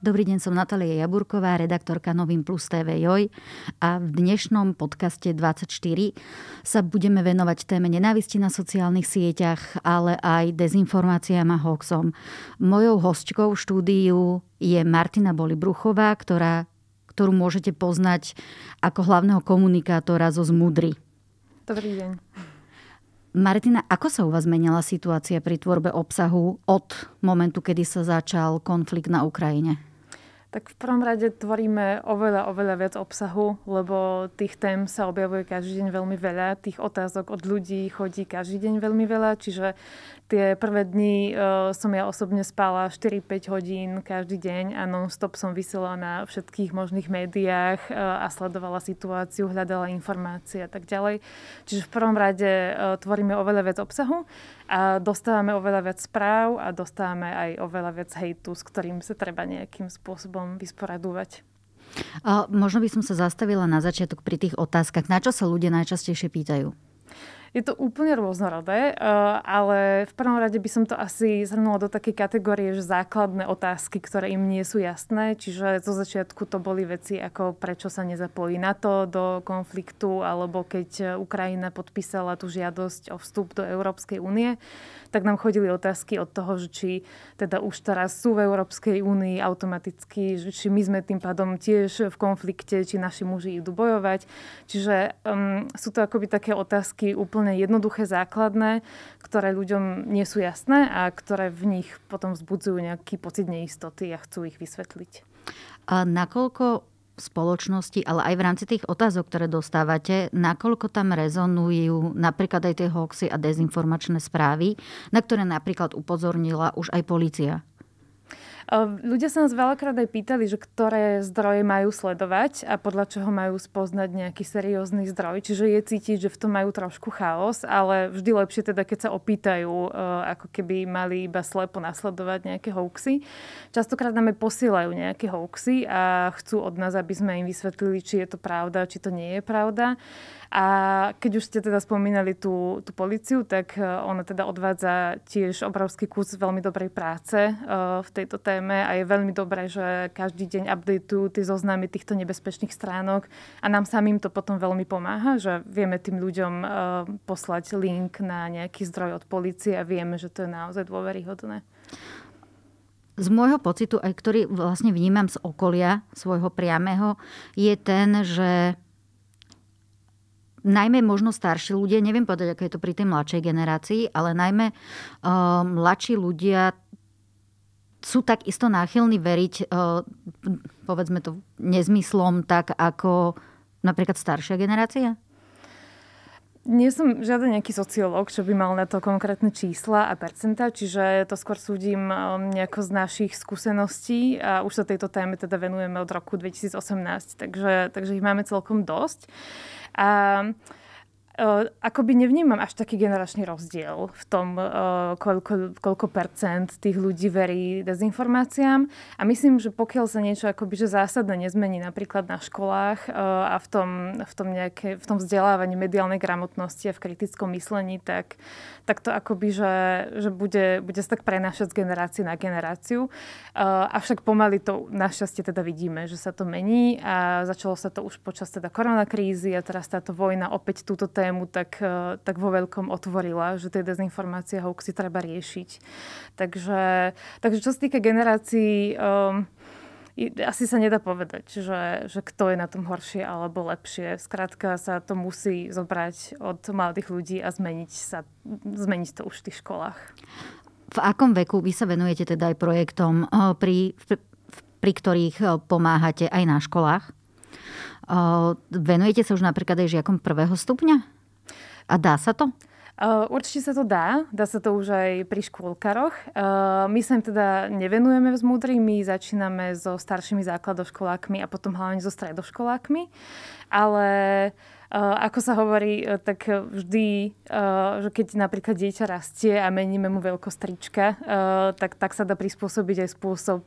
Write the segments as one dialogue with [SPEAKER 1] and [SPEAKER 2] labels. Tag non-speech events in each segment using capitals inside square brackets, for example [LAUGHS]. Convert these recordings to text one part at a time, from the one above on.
[SPEAKER 1] Dobrý deň, som Natália Jaburková, redaktorka Novým Plus TV Joj a v dnešnom podcaste 24 sa budeme venovať téme nenávisti na sociálnych sieťach, ale aj dezinformáciám a hoaxom. Mojou hostkou v štúdiu je Martina Bolibruchová, ktorá, ktorú môžete poznať ako hlavného komunikátora zo Zmudry. Dobrý deň. Martina, ako sa u vás zmenila situácia pri tvorbe obsahu od momentu, kedy sa začal konflikt na Ukrajine?
[SPEAKER 2] Tak v prvom rade tvoríme oveľa, oveľa viac obsahu, lebo tých tém sa objavuje každý deň veľmi veľa, tých otázok od ľudí chodí každý deň veľmi veľa, čiže tie prvé dni e, som ja osobne spala 4-5 hodín každý deň a non-stop som vysiela na všetkých možných médiách e, a sledovala situáciu, hľadala informácie a tak ďalej. Čiže v prvom rade e, tvoríme oveľa viac obsahu a dostávame oveľa viac správ a dostávame aj oveľa viac hejtu, s ktorým sa treba nejakým spôsobom vysporadúvať.
[SPEAKER 1] A možno by som sa zastavila na začiatok pri tých otázkach. Na čo sa ľudia najčastejšie pýtajú?
[SPEAKER 2] Je to úplne rôznorodé, eh, ale v prvom rade by som to asi zhrnula do takej kategórie, že základné otázky, ktoré im nie sú jasné. Čiže zo začiatku to boli veci ako prečo sa nezapojí NATO do konfliktu, alebo keď eh, Ukrajina podpísala tú žiadosť o vstup do Európskej únie, tak nám chodili otázky od toho, že či teda už teraz sú v Európskej únii automaticky, že či my sme tým pádom tiež v konflikte, či naši muži idú bojovať. Čiže um, sú to akoby také otázky úplne úplne jednoduché, základné, ktoré ľuďom nie sú jasné a ktoré v nich potom vzbudzujú nejaký pocit neistoty a chcú ich vysvetliť.
[SPEAKER 1] A nakoľko spoločnosti, ale aj v rámci tých otázok, ktoré dostávate, nakoľko tam rezonujú napríklad aj tie hoxy a dezinformačné správy, na ktoré napríklad upozornila už aj policia?
[SPEAKER 2] Ľudia sa nás veľakrát aj pýtali, že ktoré zdroje majú sledovať a podľa čoho majú spoznať nejaký seriózny zdroj. Čiže je cítiť, že v tom majú trošku chaos, ale vždy lepšie teda, keď sa opýtajú, e, ako keby mali iba slepo nasledovať nejaké hoaxy. Častokrát nám aj posielajú nejaké hoaxy a chcú od nás, aby sme im vysvetlili, či je to pravda, či to nie je pravda. A keď už ste teda spomínali tú, tú policiu, tak e, ona teda odvádza tiež obrovský kus veľmi dobrej práce e, v tejto téme a je veľmi dobré, že každý deň updateujú tie zoznamy týchto nebezpečných stránok a nám samým to potom veľmi pomáha, že vieme tým ľuďom e, poslať link na nejaký zdroj od policie a vieme, že to je naozaj dôveryhodné
[SPEAKER 1] z môjho pocitu, aj ktorý vlastne vnímam z okolia svojho priamého, je ten, že najmä možno starší ľudia, neviem povedať, ako je to pri tej mladšej generácii, ale najmä uh, mladší ľudia sú takisto náchylní veriť, uh, povedzme to, nezmyslom tak ako napríklad staršia generácia?
[SPEAKER 2] nie som žiaden nejaký sociológ, čo by mal na to konkrétne čísla a percentá, čiže to skôr súdim um, nejako z našich skúseností a už sa tejto téme teda venujeme od roku 2018, takže, takže ich máme celkom dosť. A Uh, akoby nevnímam až taký generačný rozdiel v tom, uh, koľko, koľko percent tých ľudí verí dezinformáciám. A myslím, že pokiaľ sa niečo akoby, že zásadne nezmení napríklad na školách uh, a v tom, v tom, nejaké, v tom vzdelávaní mediálnej gramotnosti a v kritickom myslení, tak, tak to akoby, že, že bude, bude sa tak prenášať z generácie na generáciu. Avšak pomaly to našťastie teda vidíme, že sa to mení a začalo sa to už počas teda koronakrízy a teraz táto vojna opäť túto tému tému tak, e, tak vo veľkom otvorila, že tie dezinformácie a hoaxy treba riešiť. Takže, takže čo sa týka generácií, um, asi sa nedá povedať, že, že kto je na tom horšie alebo lepšie. Skrátka sa to musí zobrať od mladých ľudí a zmeniť, sa, zmeniť to už v tých školách.
[SPEAKER 1] V akom veku vy sa venujete teda aj projektom, e, pri, pri ktorých e, pomáhate aj na školách? Venujete sa už napríklad aj žiakom prvého stupňa? A dá sa to?
[SPEAKER 2] Eh, určite sa to dá, dá sa to už aj pri škôlkaroch. Eh, my sa im teda nevenujeme v múdrymi, my začíname so staršími základoškolákmi a potom hlavne so stredoškolákmi, ale Eh, ako sa hovorí, eh, tak vždy, eh, že keď napríklad dieťa rastie a meníme mu veľkosť trička, tak, tak sa dá prispôsobiť aj spôsob,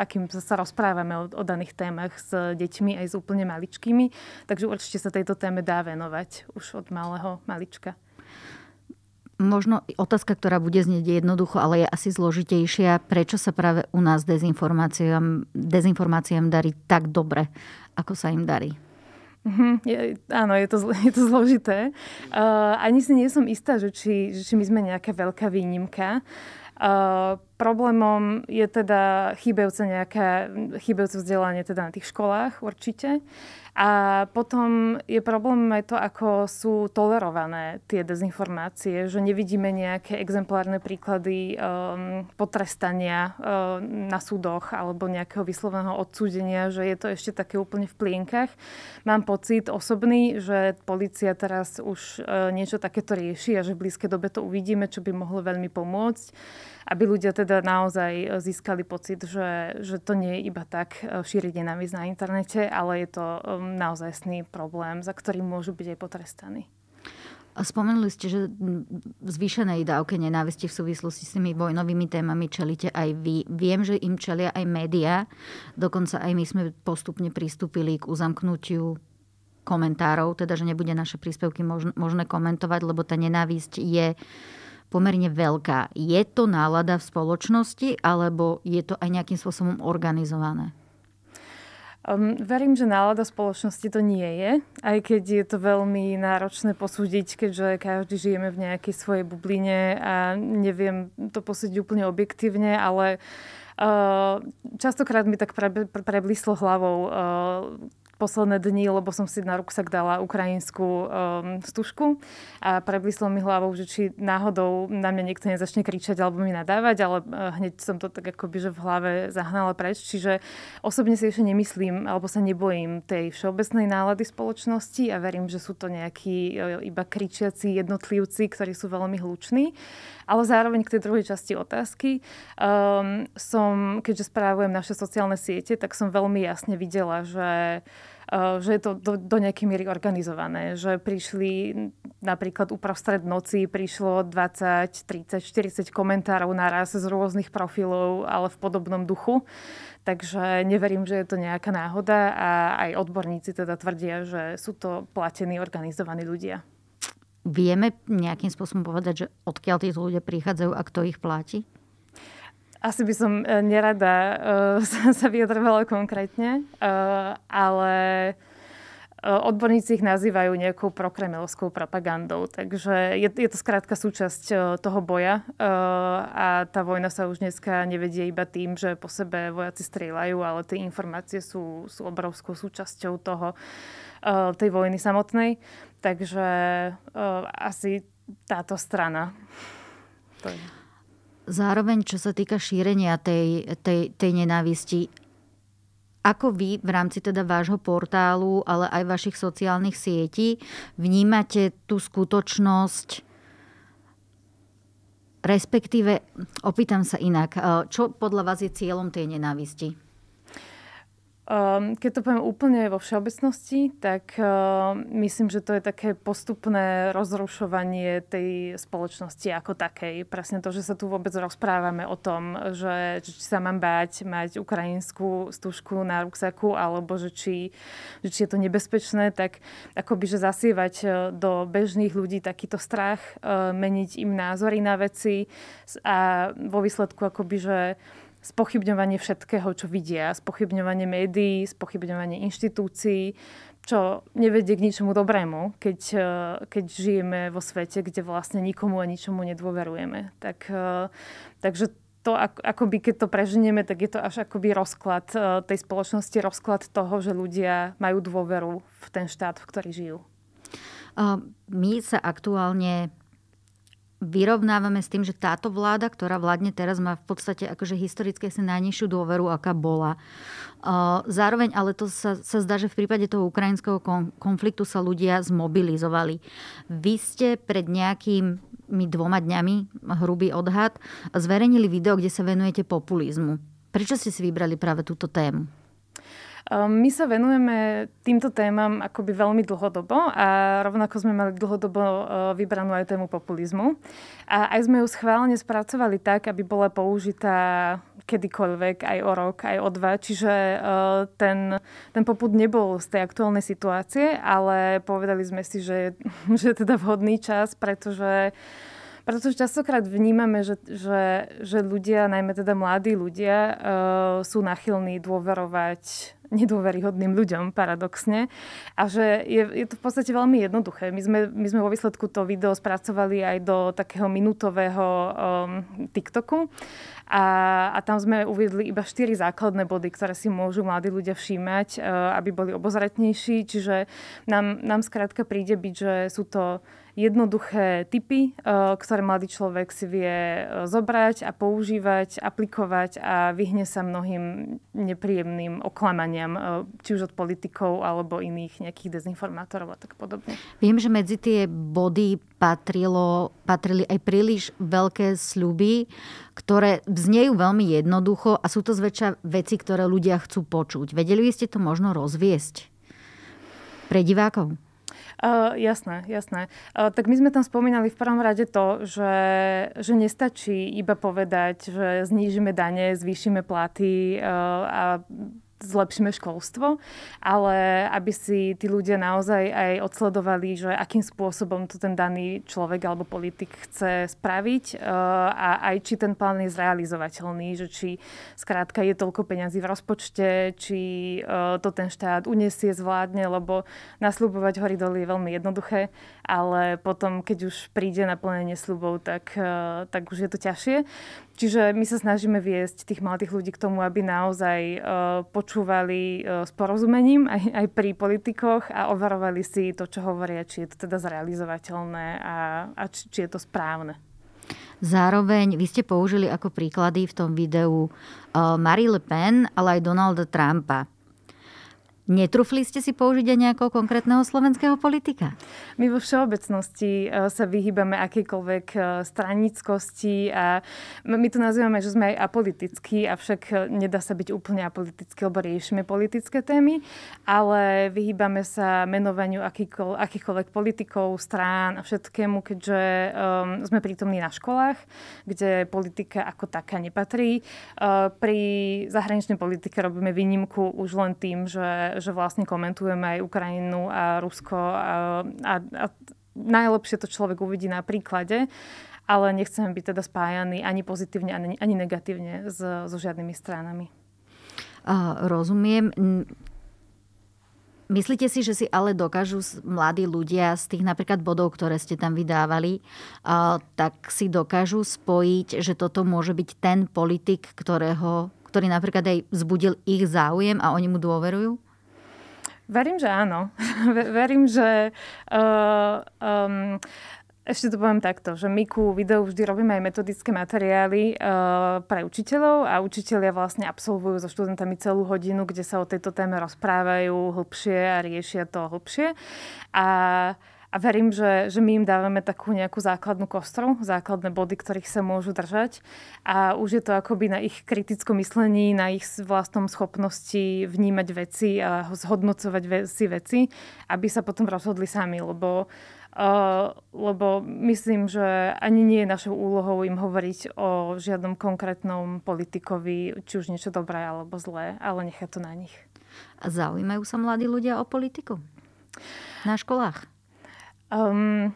[SPEAKER 2] akým sa rozprávame o, o daných témach s deťmi aj s úplne maličkými. Takže určite sa tejto téme dá venovať už od malého malička
[SPEAKER 1] možno otázka, ktorá bude znieť jednoducho, ale je asi zložitejšia. Prečo sa práve u nás dezinformáciám, dezinformáciám darí tak dobre, ako sa im darí?
[SPEAKER 2] Mm-hmm. Je, áno, je to, zl- [LAUGHS] je to zložité. Uh, ani si nie som istá, že či, že či my sme nejaká veľká výnimka. Uh, problémom je teda chýbajúce, nejaká, chýbajúce vzdelanie teda na tých školách určite. Uh, a potom je problém aj to, ako sú tolerované tie dezinformácie, že nevidíme nejaké exemplárne príklady um, potrestania um, na súdoch alebo nejakého vysloveného odsúdenia, že je to ešte také úplne v plienkach. Mám pocit osobný, že policia teraz už uh, niečo takéto rieši a že v blízkej dobe to uvidíme, čo by mohlo veľmi pomôcť aby ľudia teda naozaj e, získali pocit, že, že to nie je iba tak e, šíriť nenávisť na internete, ale je to e, naozaj sný problém, za ktorý môžu byť aj potrestaní.
[SPEAKER 1] Spomenuli ste, že v zvýšenej dávke nenávisti v súvislosti s tými vojnovými témami čelíte aj vy. Viem, že im čelia aj médiá. Dokonca aj my sme postupne pristúpili k uzamknutiu komentárov, teda že nebude naše príspevky možné komentovať, lebo tá nenávisť je uh, pomerne veľká. Je to nálada v
[SPEAKER 2] spoločnosti alebo je to aj nejakým spôsobom organizované? Um, verím, že nálada spoločnosti to nie je, aj keď je to veľmi náročné posúdiť, keďže každý žijeme v nejakej svojej bubline a neviem to posúdiť úplne objektívne, ale uh, častokrát mi tak pre, pre, preblíslo hlavou uh, posledné dni, lebo som si na ruksak dala ukrajinskú um, stužku a prebyslo mi hlavou, že či náhodou na mňa niekto nezačne kričať alebo mi nadávať, ale eh, hneď som to tak akoby, že v hlave zahnala preč. Čiže osobne si ešte nemyslím alebo sa nebojím tej všeobecnej nálady spoločnosti a verím, že sú to nejakí eh, iba kričiaci jednotlivci, ktorí sú veľmi hluční ale zároveň k tej druhej časti otázky um, som, keďže správujem naše sociálne siete, tak som veľmi jasne videla, že e, že je to do, do nejakej miery organizované, že prišli napríklad uprostred noci prišlo 20, 30, 40 komentárov naraz z rôznych profilov, ale v podobnom duchu. Takže neverím, že je to nejaká náhoda a aj odborníci teda tvrdia, že sú to platení, organizovaní ľudia
[SPEAKER 1] vieme nejakým spôsobom povedať, že odkiaľ títo ľudia prichádzajú a kto ich platí?
[SPEAKER 2] Asi by som e, nerada uh, [LAUGHS] sa vyjadrovala konkrétne, uh, ale odborníci ich nazývajú nejakou prokremelovskou propagandou. Takže je, je to skrátka súčasť toho boja a tá vojna sa už dneska nevedie iba tým, že po sebe vojaci strieľajú, ale tie informácie sú, sú obrovskou súčasťou toho, tej vojny samotnej. Takže uh, asi táto strana. To je. Zároveň,
[SPEAKER 1] čo sa týka šírenia tej, tej, tej nenávisti, ako vy v rámci teda vášho portálu, ale aj vašich sociálnych sietí vnímate tú skutočnosť, respektíve, opýtam
[SPEAKER 2] sa inak, eh, čo podľa vás je cieľom tej nenávisti? Um, keď to poviem úplne vo všeobecnosti, tak uh, myslím, že to je také postupné rozrušovanie tej spoločnosti ako takej. Presne to, že sa tu vôbec rozprávame o tom, že či sa mám báť mať ukrajinskú stužku na ruksaku, alebo že či, že či je to nebezpečné, tak akoby, že zasievať e, do bežných ľudí takýto strach, uh, meniť im názory na veci a vo výsledku akoby, že spochybňovanie všetkého, čo vidia, spochybňovanie médií, spochybňovanie inštitúcií, čo nevedie k ničomu dobrému, keď, eh, keď žijeme vo svete, kde vlastne nikomu a ničomu nedôverujeme. Tak, eh, takže to, akoby keď to preženieme, tak je to až akoby rozklad eh, tej spoločnosti, rozklad toho, že ľudia majú dôveru v ten štát, v ktorý žijú.
[SPEAKER 1] My sa aktuálne vyrovnávame s tým, že táto vláda, ktorá vládne teraz, má v podstate akože historicky asi najnižšiu dôveru, aká bola. Zároveň, ale to sa, sa zdá, že v prípade toho ukrajinského konfliktu sa ľudia zmobilizovali. Vy ste pred nejakým dvoma dňami, hrubý odhad, zverejnili video,
[SPEAKER 2] kde sa venujete populizmu. Prečo ste si vybrali práve túto tému? Ehm, my sa venujeme týmto témam akoby veľmi dlhodobo a rovnako sme mali dlhodobo e, vybranú aj tému populizmu. A aj sme ju schválne spracovali tak, aby bola použitá kedykoľvek, aj o rok, aj o dva. Čiže e, ten, ten poput nebol z tej aktuálnej situácie, ale povedali sme si, že, [LAUGHS] že je teda vhodný čas, pretože pretože častokrát vnímame, že, že, že ľudia, najmä teda mladí ľudia, uh, sú nachylní dôverovať nedôveryhodným ľuďom, paradoxne. A že je, je to v podstate veľmi jednoduché. My sme, my sme vo výsledku to video spracovali aj do takého minutového um, TikToku. A, a tam sme uviedli iba štyri základné body, ktoré si môžu mladí ľudia všímať, uh, aby boli obozretnejší. Čiže nám, nám skrátka príde byť, že sú to jednoduché typy, eh, ktoré mladý človek si vie eh, zobrať a používať, aplikovať a vyhne sa mnohým nepríjemným oklamaniam, eh, či už od politikov alebo iných nejakých dezinformátorov a tak podobne.
[SPEAKER 1] Viem, že medzi tie body patrilo, patrili aj príliš veľké sľuby, ktoré vznejú veľmi jednoducho a sú to zväčša veci, ktoré ľudia chcú počuť. Vedeli by ste to možno rozviesť pre divákov?
[SPEAKER 2] Uh, jasné, jasné. Uh, tak my sme tam spomínali v prvom rade to, že, že nestačí iba povedať, že znížime dane, zvýšime platy uh, a zlepšíme školstvo, ale aby si tí ľudia naozaj aj odsledovali, že akým spôsobom to ten daný človek alebo politik chce spraviť eh, a aj či ten plán je zrealizovateľný, že či skrátka je toľko peňazí v rozpočte, či eh, to ten štát uniesie, zvládne, lebo nasľubovať hory doly je veľmi jednoduché, ale potom, keď už príde na plnenie sľubov, tak, eh, tak už je to ťažšie. Čiže my sa snažíme viesť tých mladých ľudí k tomu, aby naozaj e, počúvali e, s porozumením aj, aj pri politikoch a overovali si to, čo hovoria, či je to teda zrealizovateľné a, a či, či je to správne.
[SPEAKER 1] Zároveň vy ste použili ako príklady v tom videu e, Marie Le Pen, ale aj Donalda Trumpa. Netrufli ste si použiť aj nejakého konkrétneho slovenského politika?
[SPEAKER 2] My vo všeobecnosti e, sa vyhýbame akýkoľvek e, stranickosti a my to nazývame, že sme aj apolitickí, avšak e, nedá sa byť úplne apolitický, lebo riešime politické témy, ale vyhýbame sa menovaniu akýkoľ, akýchkoľvek politikov, strán a všetkému, keďže um, sme prítomní na školách, kde politika ako taká nepatrí. Uh, pri zahraničnej politike robíme výnimku už len tým, že že vlastne komentujeme aj Ukrajinu a Rusko a, a, a najlepšie to človek uvidí na príklade ale nechceme byť teda spájani ani pozitívne, ani, ani negatívne s, so žiadnymi stranami.
[SPEAKER 1] A, rozumiem. Myslíte si, že si ale dokážu mladí ľudia z tých napríklad bodov, ktoré ste tam vydávali, tak si dokážu spojiť, že toto môže byť ten politik, ktorého, ktorý napríklad aj zbudil ich záujem a oni mu dôverujú?
[SPEAKER 2] Verím, že áno. [LAUGHS] Verím, že... Uh, um, ešte to poviem takto, že my ku videu vždy robíme aj metodické materiály e, pre učiteľov a učiteľia vlastne absolvujú so študentami celú hodinu, kde sa o tejto téme rozprávajú hlbšie a riešia to hlbšie. A a verím, že, že my im dávame takú nejakú základnú kostru, základné body, ktorých sa môžu držať. A už je to akoby na ich kritickom myslení, na ich vlastnom schopnosti vnímať veci a zhodnocovať si veci, aby sa potom rozhodli sami, lebo Uh, lebo myslím, že ani nie je našou úlohou im hovoriť o žiadnom konkrétnom politikovi, či už niečo dobré alebo zlé, ale nechať to na nich. A zaujímajú sa mladí ľudia o politiku? Na školách? Um,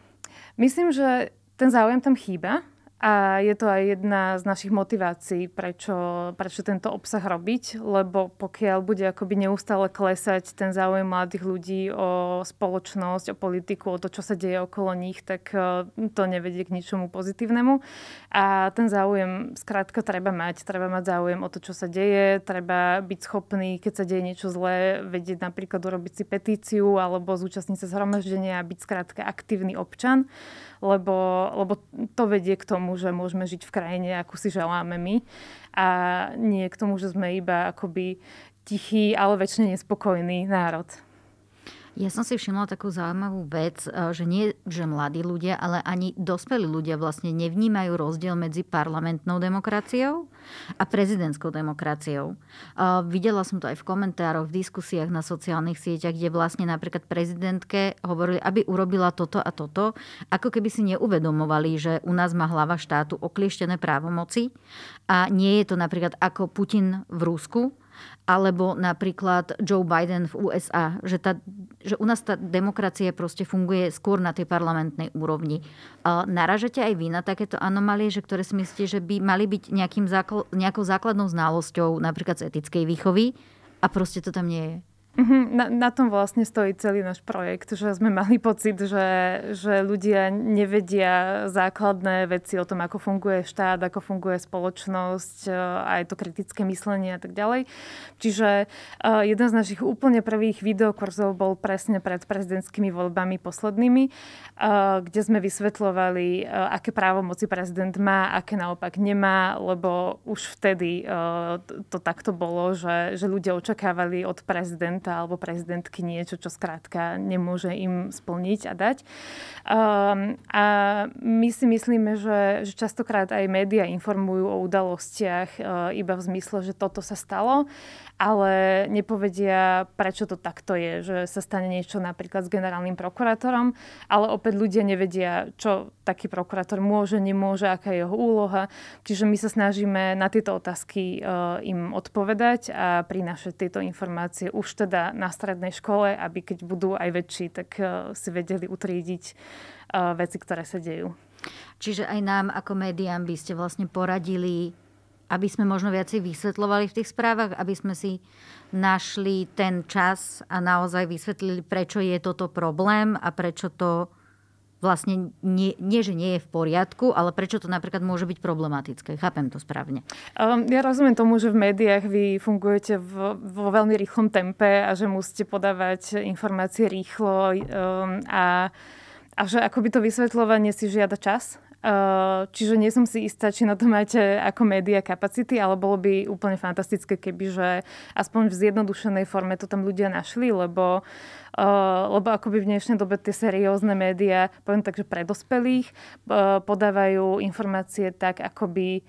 [SPEAKER 2] myslím, že ten záujem tam chýba a je to aj jedna z našich motivácií, prečo, prečo tento obsah robiť, lebo pokiaľ bude akoby neustále klesať ten záujem mladých ľudí o spoločnosť, o politiku, o to, čo sa deje okolo nich, tak e, to nevedie k ničomu pozitívnemu. A ten záujem skrátka treba mať. Treba mať záujem o to, čo sa deje, treba byť schopný, keď sa deje niečo zlé, vedieť napríklad urobiť si petíciu alebo zúčastniť sa zhromaždenia a byť skrátka aktívny občan lebo, lebo to vedie k tomu, že môžeme žiť v krajine, ako si želáme my a nie k tomu, že sme iba akoby tichý, ale väčšine nespokojný národ. Ja som si všimla takú zaujímavú vec, e, že nie, že mladí
[SPEAKER 1] ľudia, ale ani dospelí ľudia vlastne nevnímajú rozdiel medzi parlamentnou demokraciou a prezidentskou demokraciou. E, videla som to aj v komentároch, v diskusiách na sociálnych sieťach, kde vlastne napríklad prezidentke hovorili, aby urobila toto a toto, ako keby si neuvedomovali, že u nás má hlava štátu oklieštené právomoci a nie je to napríklad ako Putin v Rusku, alebo napríklad Joe Biden v USA, že, tá, že u nás tá demokracia proste funguje skôr na tej parlamentnej úrovni. Naražate aj vy na takéto anomálie, že ktoré si myslíte, že by mali byť nejakým zákl- nejakou základnou znalosťou napríklad z etickej výchovy a proste to tam nie je?
[SPEAKER 2] Mhm, na, na tom vlastne stojí celý náš projekt, že sme mali pocit, že, že ľudia nevedia základné veci o tom, ako funguje štát, ako funguje spoločnosť, e, aj to kritické myslenie a tak ďalej. Čiže e, jeden z našich úplne prvých videokurzov bol presne pred prezidentskými voľbami poslednými, e, kde sme vysvetľovali, aké právomoci prezident má, aké naopak nemá, lebo už vtedy to takto bolo, že, že ľudia očakávali od prezidenta prezidenta alebo prezidentky niečo, čo skrátka nemôže im splniť a dať. Um, a my si myslíme, že, že častokrát aj médiá informujú o udalostiach uh, iba v zmysle, že toto sa stalo, ale nepovedia, prečo to takto je, že sa stane niečo napríklad s generálnym prokurátorom, ale opäť ľudia nevedia, čo taký prokurátor môže, nemôže, aká je jeho úloha. Čiže my sa snažíme na tieto otázky uh, im odpovedať a prinášať tieto informácie už teda teda na strednej škole, aby keď budú aj väčší, tak eh, si vedeli utriediť eh,
[SPEAKER 1] veci, ktoré sa dejú. Čiže aj nám ako médiám by ste vlastne poradili, aby sme možno viacej vysvetľovali v tých správach, aby sme si našli ten čas a naozaj vysvetlili, prečo je toto problém a prečo to vlastne nie, nie, že nie je v poriadku, ale prečo to napríklad môže byť problematické. Chápem to správne.
[SPEAKER 2] Um, ja rozumiem tomu, že v médiách vy fungujete vo, veľmi rýchlom tempe a že musíte podávať informácie rýchlo um, a, a že akoby to vysvetľovanie si žiada čas Eh, čiže nie som si istá, či na to máte ako média kapacity, ale bolo by úplne fantastické, keby, že aspoň v zjednodušenej forme to tam ľudia našli, lebo, eh, lebo akoby v dnešnej dobe tie seriózne médiá, poviem tak, že pre dospelých, eh, podávajú informácie tak, akoby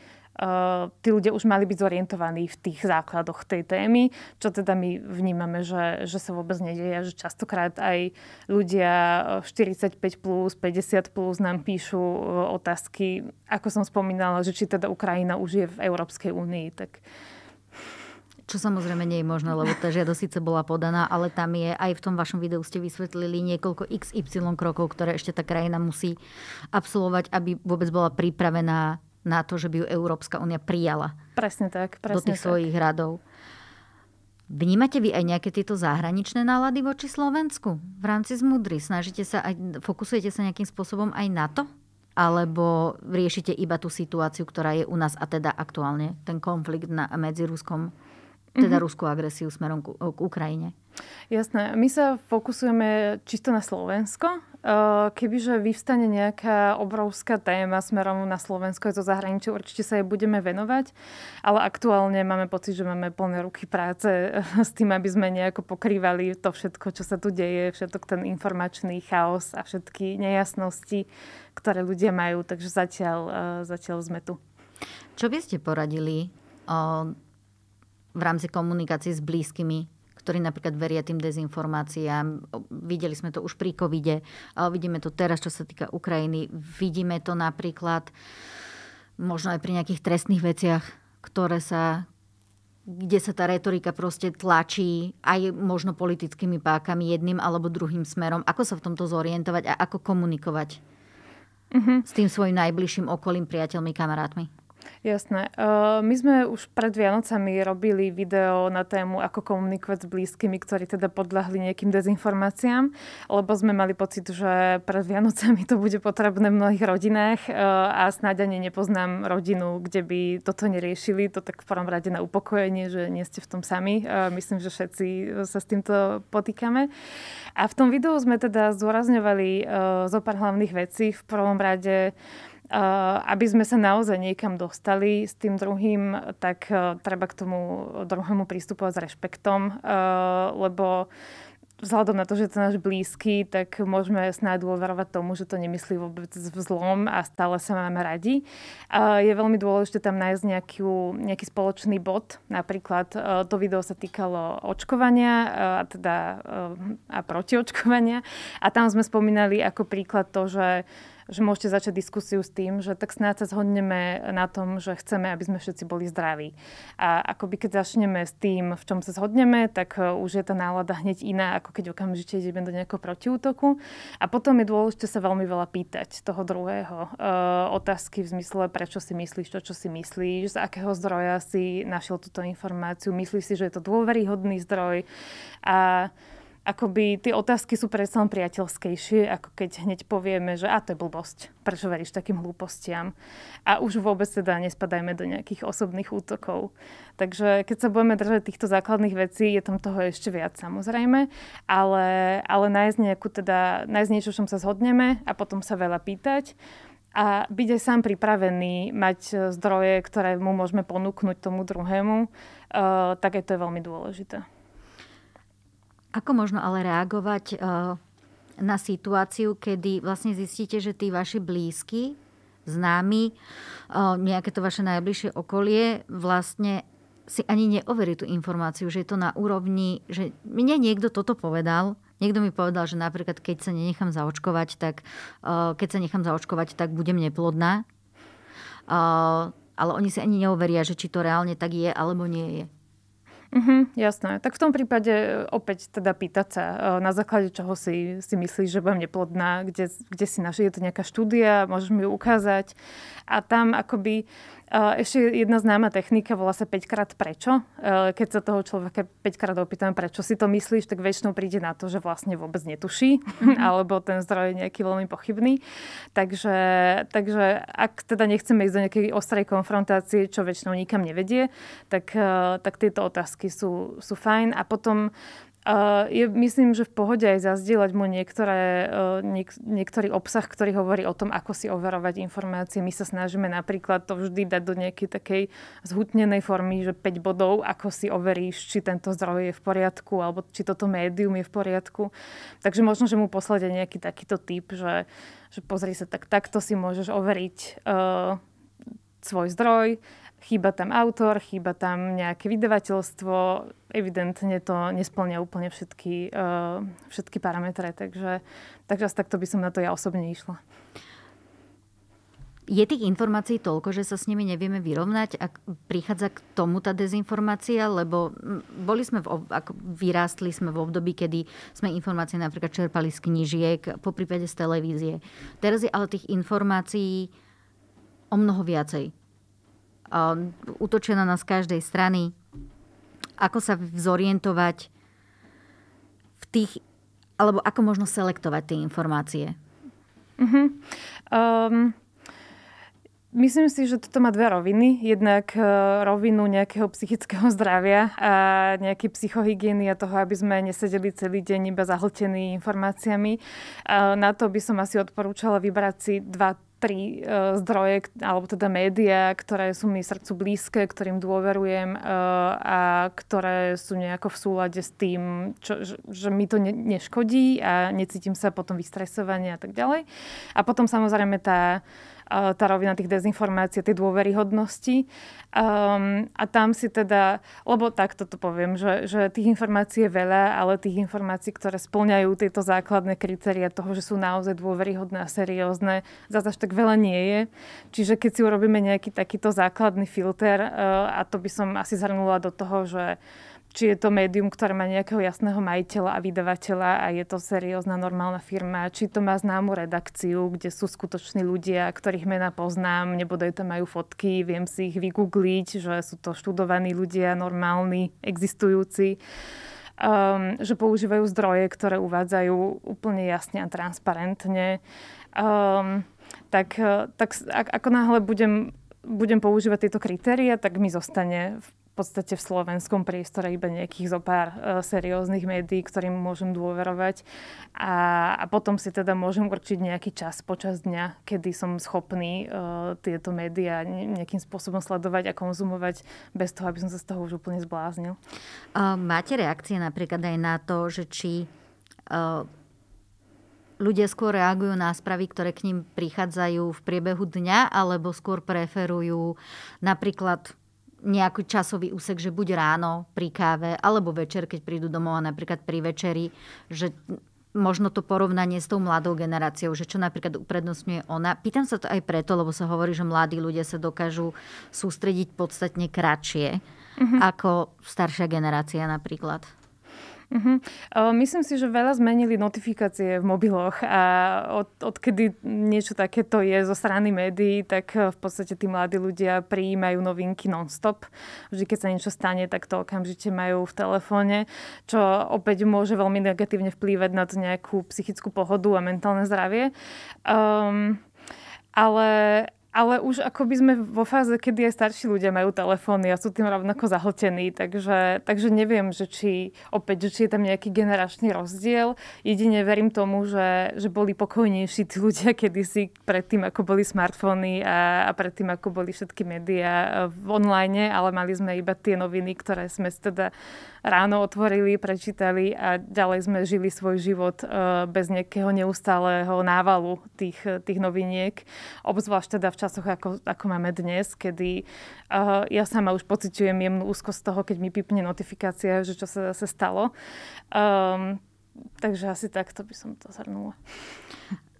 [SPEAKER 2] Ehm, tí ľudia už mali byť zorientovaní v tých základoch tej témy, čo teda my vnímame, že, že sa vôbec nedeje, že častokrát aj ľudia 45+, eh, plus, 50+, plus nám píšu eh, otázky, ako som spomínala, že či teda Ukrajina už je v Európskej únii, tak
[SPEAKER 1] čo samozrejme nie je možné, lebo tá žiada síce bola podaná, ale tam je, aj v tom vašom videu ste vysvetlili niekoľko XY krokov, ktoré ešte tá krajina musí absolvovať, aby vôbec bola pripravená na to, že by ju Európska únia prijala presne tak, presne do tých tak. svojich radov. Vnímate vy aj nejaké tieto zahraničné nálady voči Slovensku v rámci Zmudry? Snažíte sa aj, fokusujete sa nejakým spôsobom aj na to? Alebo riešite iba tú situáciu, ktorá je u nás a teda aktuálne ten konflikt na, medzi Ruskom teda mm-hmm. ruskú agresiu smerom k, k Ukrajine.
[SPEAKER 2] Jasné. My sa fokusujeme čisto na Slovensko Eh, kebyže vyvstane nejaká obrovská téma smerom na Slovensko je zo zahraničia, určite sa jej budeme venovať, ale aktuálne máme pocit, že máme plné ruky práce eh, s tým, aby sme nejako pokrývali to všetko, čo sa tu deje, všetok ten informačný chaos a všetky nejasnosti, ktoré ľudia majú, takže zatiaľ, eh, zatiaľ sme tu.
[SPEAKER 1] Čo by ste poradili v rámci komunikácie s blízkymi ktorí napríklad veria tým dezinformáciám. Videli sme to už pri covide, ale vidíme to teraz, čo sa týka Ukrajiny. Vidíme to napríklad možno aj pri nejakých trestných veciach, ktoré sa, kde sa tá retorika proste tlačí aj možno politickými pákami jedným alebo druhým smerom. Ako sa v tomto zorientovať a ako komunikovať uh-huh. s tým svojim najbližším okolím, priateľmi, kamarátmi?
[SPEAKER 2] Jasné. Ehm, my sme už pred Vianocami robili video na tému, ako komunikovať s blízkymi, ktorí teda podľahli nejakým dezinformáciám, lebo sme mali pocit, že pred Vianocami to bude potrebné v mnohých rodinách ehm, a snáď ani nepoznám rodinu, kde by toto neriešili. To tak v prvom rade na upokojenie, že nie ste v tom sami. Ehm, myslím, že všetci sa s týmto potýkame. A v tom videu sme teda zdôrazňovali zo pár hlavných vecí. V prvom rade Eh, aby sme sa naozaj niekam dostali s tým druhým, tak eh, treba k tomu druhému prístupovať s rešpektom, eh, lebo vzhľadom na to, že je to náš blízky, tak môžeme snáď dôverovať tomu, že to nemyslí vôbec v zlom a stále sa máme radi. Je veľmi dôležité tam nájsť nejakú, nejaký spoločný bod. Napríklad to video sa týkalo očkovania a, teda, a protiočkovania. A tam sme spomínali ako príklad to, že že môžete začať diskusiu s tým, že tak snáď sa zhodneme na tom, že chceme, aby sme všetci boli zdraví. A akoby keď začneme s tým, v čom sa zhodneme, tak e, už je tá nálada hneď iná, ako keď okamžite ideme do nejakého protiútoku. A potom je dôležité sa veľmi veľa pýtať toho druhého. E, otázky v zmysle, prečo si myslíš to, čo si myslíš, z akého zdroja si našiel túto informáciu, myslíš si, že je to dôveryhodný zdroj. A akoby tie otázky sú predsa len priateľskejšie, ako keď hneď povieme, že a to je blbosť, prečo veríš takým hlúpostiam. A už vôbec teda nespadajme do nejakých osobných útokov. Takže keď sa budeme držať týchto základných vecí, je tam toho ešte viac samozrejme, ale, ale nájsť, nejakú, teda, nájsť niečo, čom sa zhodneme a potom sa veľa pýtať a byť aj sám pripravený, mať e, zdroje, ktoré mu môžeme ponúknuť tomu druhému, uh, tak je to je veľmi dôležité.
[SPEAKER 1] Ako možno ale reagovať eh, na situáciu, kedy vlastne zistíte, že tí vaši blízky, známi, eh, nejaké to vaše najbližšie okolie vlastne si ani neoverí tú informáciu, že je to na úrovni, že mne niekto toto povedal, niekto mi povedal, že napríklad keď sa nenechám zaočkovať, tak eh, keď sa nechám zaočkovať, tak budem neplodná. Ale oni si ani neoveria, že či to
[SPEAKER 2] reálne tak je alebo nie je. Mhm, jasné. Tak v tom prípade e, opäť teda pýtať sa, e, na základe čoho si, si myslíš, že budem neplodná, kde, kde si našli je to nejaká štúdia, môžeš mi ju ukázať. A tam akoby ešte jedna známa technika volá sa 5 krát prečo. E, keď sa toho človeka 5 krát opýtam, prečo si to myslíš, tak väčšinou príde na to, že vlastne vôbec netuší, mhm. [LAUGHS] alebo ten zdroj je nejaký veľmi pochybný. Takže, takže ak teda nechceme ísť do nejakej ostrej konfrontácie, čo väčšinou nikam nevedie, tak, e, tak tieto otázky sú, sú fajn. A potom Uh, je, myslím, že v pohode aj zazdieľať mu niektoré, uh, niek- niektorý obsah, ktorý hovorí o tom, ako si overovať informácie. My sa snažíme napríklad to vždy dať do nejakej takej zhutnenej formy, že 5 bodov, ako si overíš, či tento zdroj je v poriadku, alebo či toto médium je v poriadku. Takže možno, že mu poslať aj nejaký takýto typ, že, že pozri sa, tak takto si môžeš overiť uh, svoj zdroj Chýba tam autor, chýba tam nejaké vydavateľstvo, evidentne to nesplňa úplne všetky, uh, všetky parametre, takže, takže asi takto by som na to ja osobne išla. Je tých informácií toľko, že sa s nimi nevieme vyrovnať a prichádza
[SPEAKER 1] k tomu tá dezinformácia, lebo mm, boli sme v, ako vyrástli sme v období, kedy sme informácie napríklad čerpali z knižiek, po prípade z televízie. Teraz je ale tých informácií o mnoho viacej. Utočená um, na z každej strany. Ako sa zorientovať
[SPEAKER 2] v tých, alebo ako možno selektovať tie informácie? Uh-huh. Um, Myslím si, že toto má dve roviny. Jednak eh, rovinu nejakého psychického [LAUGHS] zdravia a nejaké psychohygieny a toho, aby sme nesedeli celý deň iba zahltení informáciami. Eh, na to by som asi odporúčala vybrať si dva tri e, zdroje, alebo teda médiá, ktoré sú mi srdcu blízke, ktorým dôverujem e, a ktoré sú nejako v súlade s tým, čo, že mi to ne, neškodí a necítim sa potom vystresovanie a tak ďalej. A potom samozrejme tá tá rovina tých dezinformácií, tej dôveryhodnosti. Um, a tam si teda, lebo takto to poviem, že, že tých informácií je veľa, ale tých informácií, ktoré splňajú tieto základné kritéria toho, že sú naozaj dôveryhodné a seriózne, zase až tak veľa nie je. Čiže keď si urobíme nejaký takýto základný filter, uh, a to by som asi zhrnula do toho, že či je to médium, ktoré má nejakého jasného majiteľa a vydavateľa a je to seriózna normálna firma, či to má známu redakciu, kde sú skutoční ľudia, ktorých mená poznám, nebodaj tam majú fotky, viem si ich vygoogliť, že sú to študovaní ľudia, normálni, existujúci. Um, že používajú zdroje, ktoré uvádzajú úplne jasne a transparentne. Um, tak, eh, tak ako náhle budem budem používať tieto kritéria, tak mi zostane v podstate v slovenskom priestore iba nejakých zo pár e, serióznych médií, ktorým môžem dôverovať. A, a potom si teda môžem určiť nejaký čas počas dňa, kedy som schopný uh, tieto médiá nejakým spôsobom sledovať a konzumovať bez toho, aby som sa z toho už úplne zbláznil. Máte reakcie napríklad aj na to, že
[SPEAKER 1] či uh, ľudia skôr reagujú na správy, ktoré k ním prichádzajú v priebehu dňa, alebo skôr preferujú napríklad nejaký časový úsek, že buď ráno pri káve, alebo večer, keď prídu domov a napríklad pri večeri, že možno to porovnanie s tou mladou generáciou, že čo napríklad uprednostňuje ona. Pýtam sa to aj preto, lebo sa hovorí, že mladí ľudia sa dokážu sústrediť podstatne
[SPEAKER 2] kratšie mm-hmm. ako staršia generácia napríklad. Uh-huh. O, myslím si, že veľa zmenili notifikácie v mobiloch a od, odkedy niečo takéto je zo strany médií, tak e, v podstate tí mladí ľudia prijímajú novinky non-stop. Vždy, keď sa niečo stane, tak to okamžite majú v telefóne, čo opäť môže veľmi negatívne vplývať na nejakú psychickú pohodu a mentálne zdravie. Um, ale, ale už by sme vo fáze, kedy aj starší ľudia majú telefóny a sú tým rovnako zahltení, takže, takže neviem, že či, opäť, že či je tam nejaký generačný rozdiel. Jedine verím tomu, že, že boli pokojnejší tí ľudia [LAUGHS] kedysi predtým, ako boli smartfóny a, a predtým, ako boli všetky médiá e, v online, ale mali sme iba tie noviny, ktoré sme teda ráno otvorili, prečítali a ďalej sme žili svoj život e, bez nejakého neustáleho návalu tých, tých noviniek. Obzvlášť teda v časoch, ako, ako máme dnes, kedy uh, ja sama už pociťujem jemnú úzkosť z toho, keď mi pipne notifikácia, že čo sa zase stalo. Um, takže asi takto by som to zhrnula.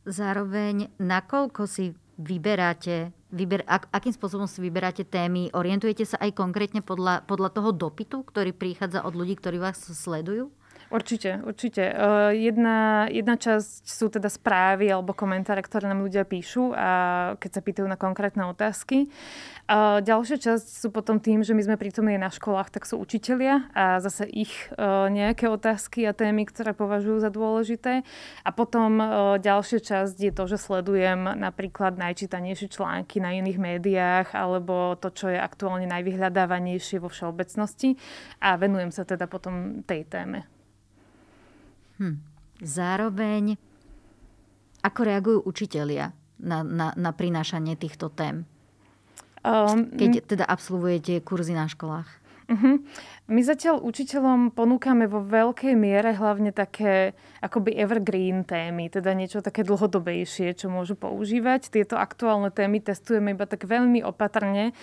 [SPEAKER 2] Zároveň, nakoľko
[SPEAKER 1] si vyberáte, vyber, ak, akým spôsobom si vyberáte témy, orientujete sa aj konkrétne
[SPEAKER 2] podľa, podľa toho dopytu, ktorý prichádza od ľudí, ktorí vás sledujú? Určite, určite. E, jedna, jedna časť sú teda správy alebo komentáre, ktoré nám ľudia píšu, a keď sa pýtajú na konkrétne otázky. A e, ďalšia časť sú potom tým, že my sme prítomní na školách, tak sú učitelia a zase ich e, nejaké otázky a témy, ktoré považujú za dôležité. A potom ďalšia časť je to, že sledujem napríklad najčítanejšie články na iných médiách alebo to, čo je aktuálne najvyhľadávanejšie vo všeobecnosti a venujem sa teda potom tej téme. Hm. Zároveň, ako reagujú učitelia na,
[SPEAKER 1] na, na prinášanie týchto tém? Um, Keď teda absolvujete kurzy na školách? Uh-huh.
[SPEAKER 2] My zatiaľ učiteľom ponúkame vo veľkej miere hlavne také akoby evergreen témy, teda niečo také dlhodobejšie, čo môžu používať. Tieto aktuálne témy testujeme iba tak veľmi opatrne.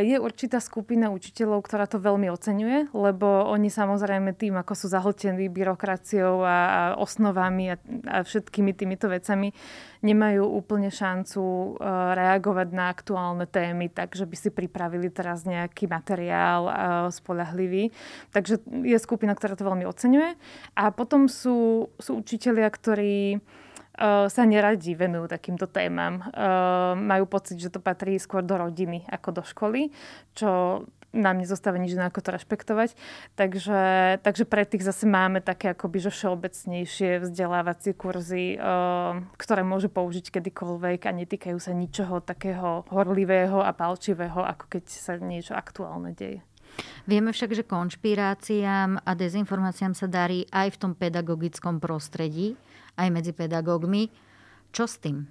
[SPEAKER 2] Je určitá skupina učiteľov, ktorá to veľmi oceňuje, lebo oni samozrejme tým, ako sú zahltení byrokraciou a osnovami a všetkými týmito vecami, nemajú úplne šancu eh, reagovať na aktuálne témy, takže by si pripravili teraz nejaký materiál eh, spolahlivý. Takže je skupina, ktorá to veľmi oceňuje. A potom sú, sú učitelia, ktorí eh, sa neradi venujú takýmto témam. Majú pocit, že to patrí skôr do rodiny ako do školy, čo nám nezostáva nič ako to rešpektovať. Takže, takže pre tých zase máme také akoby, že všeobecnejšie vzdelávacie kurzy, eh, ktoré môžu použiť kedykoľvek a netýkajú sa ničoho takého horlivého a palčivého, ako keď sa niečo aktuálne deje.
[SPEAKER 1] Vieme však, že konšpiráciám a dezinformáciám sa darí aj v tom pedagogickom prostredí, aj medzi pedagógmi. Čo s tým?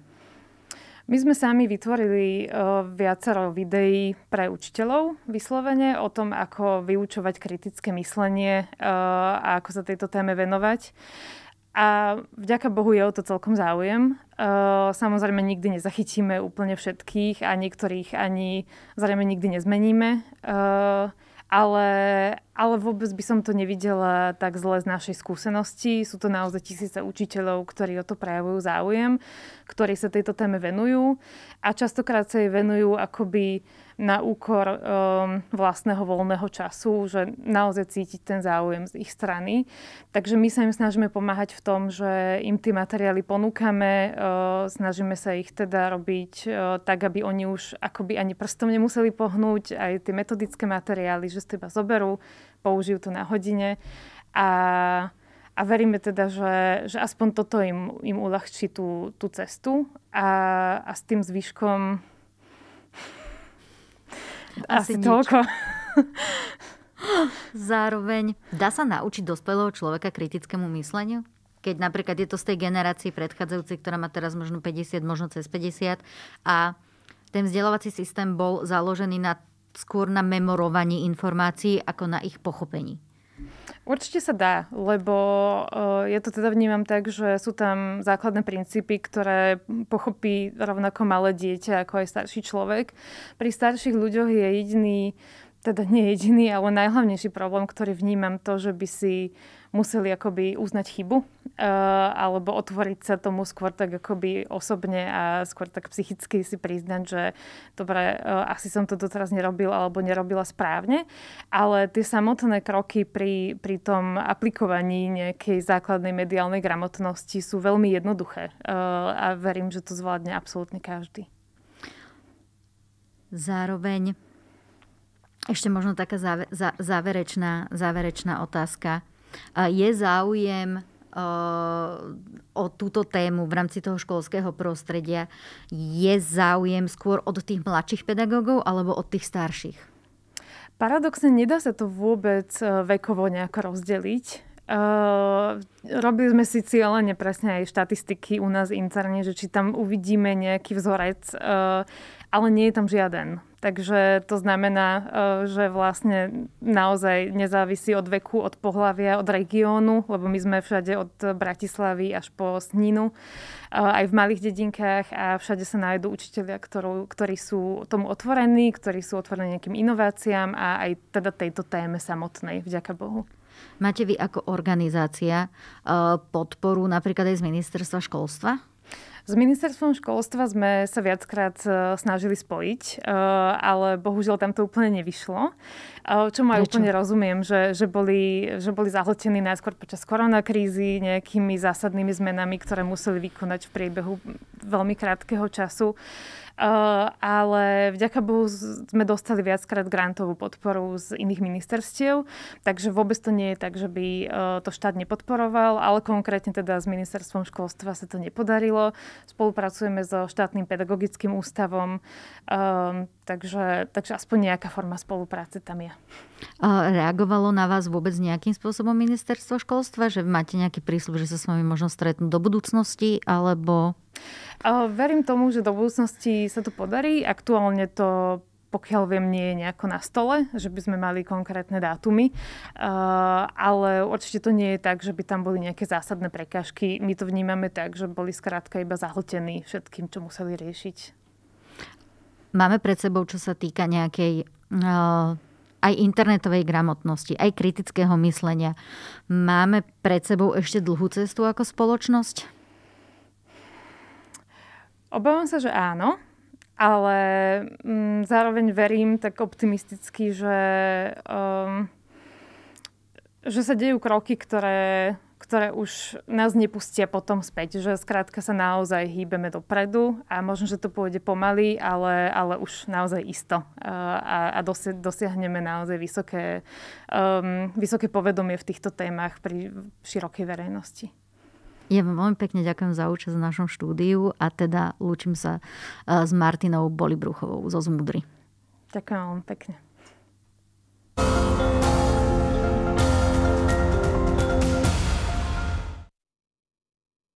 [SPEAKER 2] My sme sami vytvorili e, viacero videí pre učiteľov vyslovene o tom, ako vyučovať kritické myslenie e, a ako sa tejto téme venovať. A vďaka Bohu je o to celkom záujem. E, samozrejme nikdy nezachytíme úplne všetkých a niektorých ani zrejme nikdy nezmeníme ale, ale vôbec by som to nevidela tak zle z našej skúsenosti. Sú to naozaj tisíce učiteľov, ktorí o to prejavujú záujem, ktorí sa tejto téme venujú a častokrát sa jej venujú akoby na úkor um, vlastného voľného času, že naozaj cítiť ten záujem z ich strany. Takže my sa im snažíme pomáhať v tom, že im tie materiály ponúkame, uh, snažíme sa ich teda robiť uh, tak, aby oni už akoby ani prstom nemuseli pohnúť, aj tie metodické materiály, že z teba zoberú, použijú to na hodine a a veríme teda, že, že aspoň toto im, im uľahčí tú, tú cestu a, a s tým zvyškom asi, Asi toľko. [LAUGHS]
[SPEAKER 1] Zároveň dá sa naučiť dospelého človeka kritickému mysleniu? Keď napríklad je to z tej generácii predchádzajúcej, ktorá má teraz možno 50, možno cez 50 a ten vzdelávací systém bol založený na, skôr na memorovaní informácií ako na ich pochopení.
[SPEAKER 2] Určite sa dá, lebo eh, ja to teda vnímam tak, že sú tam základné princípy, ktoré pochopí rovnako malé dieťa ako aj starší človek. Pri starších ľuďoch je jediný teda nie jediný, ale najhlavnejší problém, ktorý vnímam, to, že by si museli akoby uznať chybu uh, alebo otvoriť sa tomu skôr tak akoby osobne a skôr tak psychicky si priznať, že dobre, uh, asi som to doteraz nerobil alebo nerobila správne, ale tie samotné kroky pri, pri tom aplikovaní nejakej základnej mediálnej gramotnosti sú veľmi jednoduché uh, a verím, že to zvládne absolútne každý. Zároveň ešte
[SPEAKER 1] možno taká záverečná, záverečná otázka. Je záujem o túto tému v rámci toho školského prostredia
[SPEAKER 2] je záujem skôr od tých mladších pedagógov alebo od tých starších? Paradoxne nedá sa to vôbec e, vekovo nejako rozdeliť. E, robili sme si cieľene presne aj štatistiky u nás interne, že či tam uvidíme nejaký vzorec, e, ale nie je tam žiaden. Takže to znamená, e, že vlastne naozaj nezávisí od veku, od pohlavia, od regiónu, lebo my sme všade od Bratislavy až po Sninu, e, aj v malých dedinkách a všade sa nájdú učiteľia, ktorú, ktorí sú tomu otvorení, ktorí sú otvorení nejakým inováciám a aj teda tejto téme samotnej, vďaka Bohu.
[SPEAKER 1] Máte vy ako organizácia e,
[SPEAKER 2] podporu napríklad aj z ministerstva školstva? S ministerstvom školstva sme sa viackrát e, snažili spojiť, e, ale bohužiaľ tam to úplne nevyšlo. E, čo ma úplne rozumiem, že, že, boli, že boli zahltení najskôr počas koronakrízy nejakými zásadnými zmenami, ktoré museli vykonať v priebehu veľmi krátkeho času. Eh, ale vďaka Bohu sme dostali viackrát grantovú podporu z iných ministerstiev, takže vôbec to nie je tak, že by eh, to štát nepodporoval, ale konkrétne teda s ministerstvom školstva sa to nepodarilo. Spolupracujeme so štátnym pedagogickým ústavom, eh, takže, takže aspoň nejaká forma spolupráce tam je.
[SPEAKER 1] A reagovalo na vás vôbec nejakým spôsobom ministerstvo školstva, že máte nejaký prísľub, že sa s vami možno stretnú do budúcnosti, alebo...
[SPEAKER 2] Verím tomu, že do budúcnosti sa to podarí. Aktuálne to pokiaľ viem, nie je nejako na stole, že by sme mali konkrétne dátumy, uh, ale určite to nie je tak, že by tam boli nejaké zásadné prekážky. My to vnímame tak, že boli skrátka iba zahltení všetkým, čo museli riešiť.
[SPEAKER 1] Máme pred sebou, čo sa týka nejakej uh aj internetovej gramotnosti, aj kritického myslenia. Máme pred sebou ešte dlhú cestu ako spoločnosť?
[SPEAKER 2] Obávam sa, že áno, ale mm, zároveň verím tak optimisticky, že, um, že sa dejú kroky, ktoré, ktoré už nás nepustia potom späť. Že skrátka sa naozaj hýbeme dopredu a možno, že to pôjde pomaly, ale, ale už naozaj isto. Eh, a, a dosi, dosiahneme naozaj vysoké, um, vysoké povedomie v týchto témach pri širokej verejnosti.
[SPEAKER 1] Ja vám veľmi pekne ďakujem za účasť v našom štúdiu a teda lúčim sa e, s Martinou Bolibruchovou zo Zmudry. Ďakujem veľmi pekne.